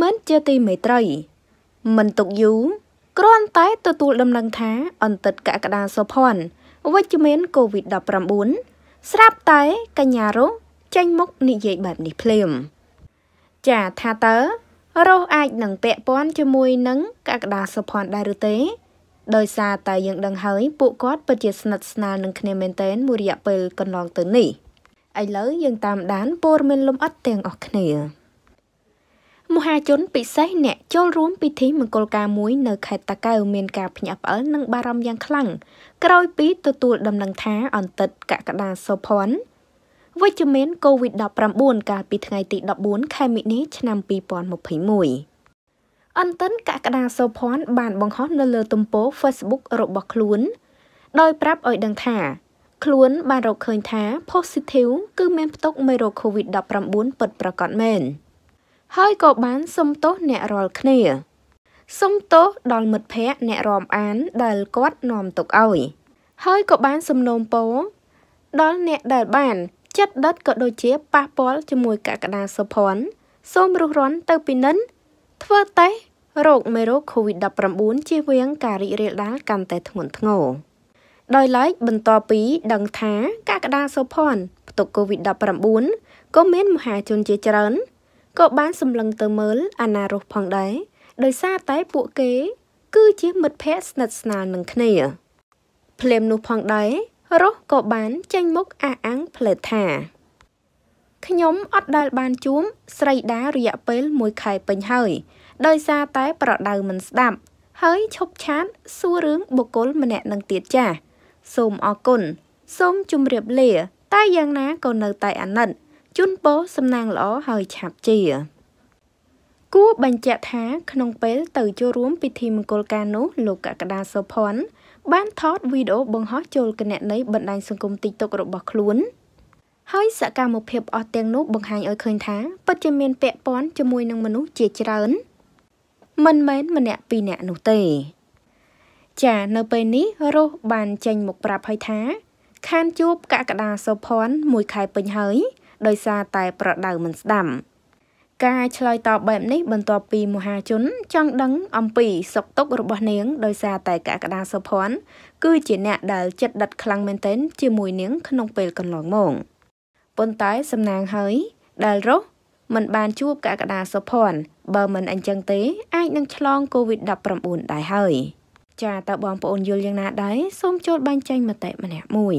មិនជាទីមេត្រី មិនទុកយូរគ្រាន់តែទទួលដំណឹងថា អន្តិតកក្តាសុភ័ណ្ឌវិជ្ជមានកូវីដ -19 ស្រាប់តែកញ្ញារស់ចេញមុខនិយាយបែបនេះភ្លាមចាថាតើរស់អាចនឹងពាក់ព័ន្ធជាមួយនឹងកក្តាសុភ័ណ្ឌដែរឬទេ ដោយសារតែយើងដឹងហើយពួកគាត់ពិតជាស្និទ្ធស្នាលនឹងគ្នាមែនទែនមួយរយៈពេលកន្លងទៅនេះឥឡូវយើងតាមដានព័ត៌មានលំអិតទាំងអស់គ្នាហាជនពិសេសអ្នកចូលរួមពិធីមង្គលការមួយនៅខេត្តតាកែវមានការភ្ញាក់ផ្អើលនិងបារម្ភយ៉ាងខ្លាំងក្រោយពីទទួលដំណឹងថាអន្តិតកក្កដាសុភ័ណ្ឌវិជ្ជមាន COVID-19 កាលពីថ្ងៃទី14ខែមិនិនាឆ្នាំ2021អន្តិនកក្កដាសុភ័ណ្ឌបានបង្ហោះនៅលើទំព័រ Facebook របស់ខ្លួនដោយប្រាប់ឲ្យដឹងថា ខ្លួនបានរកឃើញថា positive គឺមានផ្ទុកមេរោគ COVID-19 ពិតប្រាកដមែន។ហើយក៏បានសុំទោសអ្នករាល់គ្នាសុំទោសដល់មិត្តភ័ក្តិអ្នករំអាន ដែលគាត់នាំទុកឲ្យហើយក៏បានសំណូមពរដល់អ្នកដែលបានចិត្តដិតក៏ដូចជាប៉ះពាល់ជាមួយកក្តាសុភ័ណ្ឌសូមរុះរាន់ទៅពីនិនធ្វើតេស្តរោគមេរោគ COVID-19 ជៀសវាងការរីករាលដាលកាន់តែធ្ងន់ធ្ងរដោយឡែកបន្ទាប់ពី ដឹងថាកក្តាសុភ័ណ្ឌផ្ទុក COVID-19 ក៏មានមហាជនជាច្រើនក៏បានសម្លឹងទៅមើល អាណារស់ផងដែរដោយសារតែពួកគេ គឺជាមិត្តភ័ក្តិស្និទ្ធស្នាលនឹងគ្នាភ្លាមនោះផងដែររស់ក៏បានចេញមុខអះអាងផ្លេតថាខ្ញុំអត់ដែលបានជួម ស្រីដារយៈពេល1ខែពេញហើយ ដោយសារតែប្រដៅមិនស្ដាប់ ហើយឈប់ឆាតសួររឿងបុគ្គលម្នាក់នឹងទៀតចាស់សូមអរគុណសូមជម្រាបលា តែយ៉ាងណាក៏នៅតែអាណិតជូនពរសំណាងល្អហើយឆាប់ជាគួរបញ្ជាក់ថាក្នុងពេល ទៅចូលរួមពិធីមង្គលការនោះ លោកកក្តាសុផាន់បានថតវីដេអូបង្ហោះចូលគណនីបណ្ដាញសង្គម TikTok របស់ខ្លួនហើយសកម្មភាពអស់ទាំងនោះបង្ហាញឲ្យឃើញថាពិតជាមានពាក់ព័ន្ធជាមួយនឹងមនុស្សជាច្រើនមិនមែនម្នាក់ពីរនាក់នោះទេ ចានៅពេលនេះរស់បានចេញមកប្រាប់ឲ្យថាខានជួបកក្កដាសុផាន់មួយខែពេញហើយដោយសារតែប្រដៅមិនស្ដាប់ការឆ្លើយតបបែបនេះបន្ទាប់ពីមហាជនចង់ដឹងអំពីសុខទុក្ខរបស់នាងដោយសារតែកក្តាសុភ័ណ្ឌគឺជាអ្នកដែលចិត្តដិតខ្លាំងមែនទែនជាមួយនាងក្នុងពេលកន្លងមកប៉ុន្តែសំនាងហើយដែលរស់មិនបានជួបកក្តាសុភ័ណ្ឌបើមិនអញ្ចឹងទេអាចនឹងឆ្លង COVID-19 ដែរហើយចាតើបងប្អូនយល់យ៉ាងណាដែរសូមចូលបែងចែកមតិម្នាក់មួយ